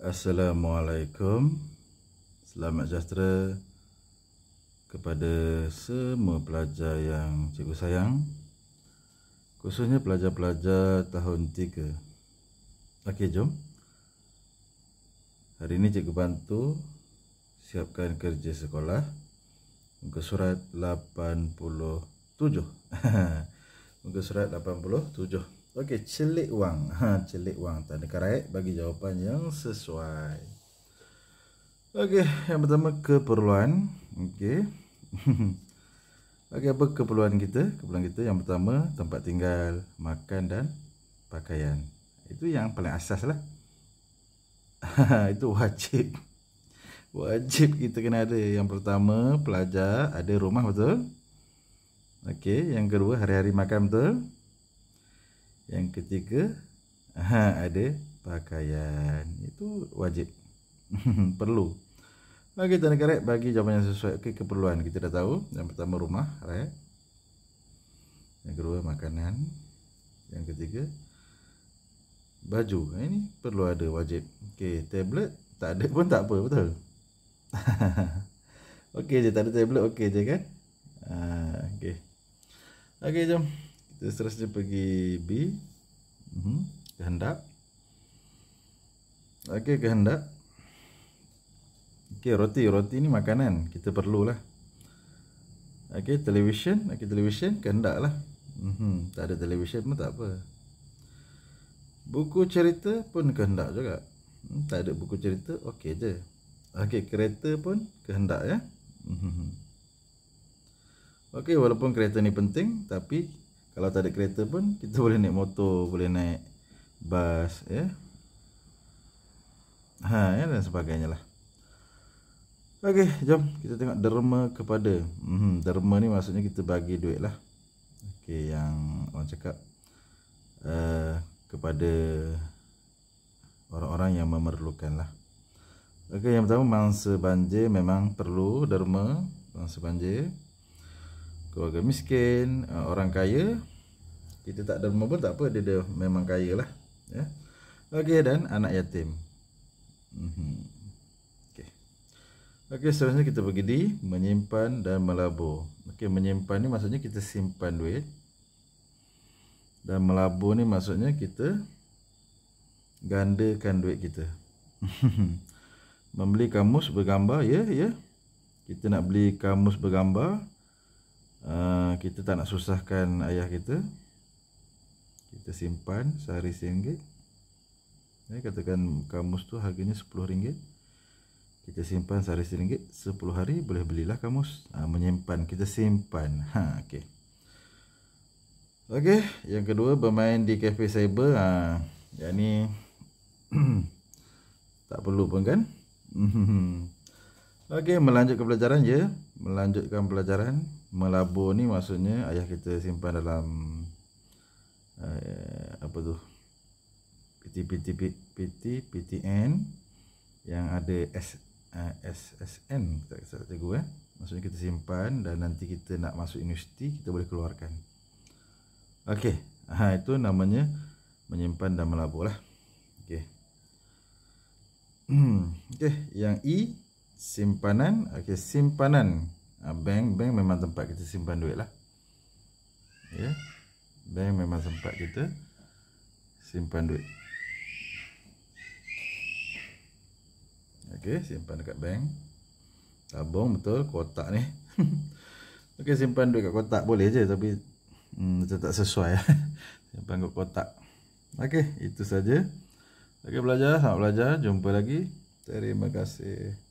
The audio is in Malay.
Assalamualaikum Selamat sejahtera Kepada semua pelajar yang cikgu sayang Khususnya pelajar-pelajar tahun 3 Okey, jom Hari ini cikgu bantu Siapkan kerja sekolah Muka surat 87 Muka surat 87 Okey, celik wang. Ha, celik wang. Tanda karet bagi jawapan yang sesuai. Okey, yang pertama keperluan. Okey. Okey, apa keperluan kita? Keperluan kita yang pertama tempat tinggal, makan dan pakaian. Itu yang paling asas lah. Itu wajib. Wajib kita kena ada. Yang pertama, pelajar ada rumah betul? Okey, yang kedua hari-hari makan betul? Yang ketiga ha, Ada pakaian Itu wajib Perlu Bagi tanda karet Bagi jawapan yang sesuai okay, Keperluan Kita dah tahu Yang pertama rumah right? Yang kedua makanan Yang ketiga Baju Ini perlu ada wajib okay, Tablet Tak ada pun tak apa Betul Okey je Tak ada tablet Okey je kan ah, Okey Okey jom dia seterusnya pergi B mm -hmm. Kehendak Okey kehendak Okey roti Roti ni makanan Kita perlulah Okey television Okey television Kehendak lah mm -hmm. Tak ada television pun tak apa Buku cerita pun kehendak juga hmm, Tak ada buku cerita Okey je Okey kereta pun kehendak ya -hmm. Okey walaupun kereta ni penting Tapi kalau tak ada kereta pun kita boleh naik motor boleh naik bas ya ha ya, dan sebagainya lah okey jom kita tengok derma kepada hmm, derma ni maksudnya kita bagi duit lah okey yang orang cakap uh, kepada orang-orang yang memerlukan lah okey yang pertama mangsa banjir memang perlu derma mangsa banjir keluarga miskin, eh, orang kaya. Kita tak ada rumah pun tak apa, dia, dia memang kaya lah. Ya. Okey, dan anak yatim. Mhm. Okey. Okey, seterusnya kita pergi di menyimpan dan melabur. Okey, menyimpan ni maksudnya kita simpan duit. Dan melabur ni maksudnya kita gandakan duit kita. Membeli kamus bergambar, ya, ya. Kita nak beli kamus bergambar. Ah, kita tak nak susahkan ayah kita kita simpan sehari RM1 ya, katakan kamus tu harganya sepuluh ringgit. kita simpan sehari rm Sepuluh hari boleh belilah kamus ha, menyimpan kita simpan ha okey okey yang kedua bermain di kafe cyber ha yang ni tak perlu pun kan okey melanjutkan pelajaran je ya. melanjutkan pelajaran melabur ni maksudnya ayah kita simpan dalam uh, apa tu PT PT PT PTN yang ada S uh, eh, SSN kita kata tegu eh maksudnya kita simpan dan nanti kita nak masuk universiti kita boleh keluarkan okey ha, itu namanya menyimpan dan melabur lah okey okey yang E simpanan okey simpanan Ah, bank bank memang tempat kita simpan duit lah ya yeah. bank memang tempat kita simpan duit Okey, simpan dekat bank tabung betul kotak ni Okey, simpan duit kat kotak boleh je tapi hmm, tak sesuai simpan kat kotak Okey, itu saja Okey, belajar selamat belajar jumpa lagi terima kasih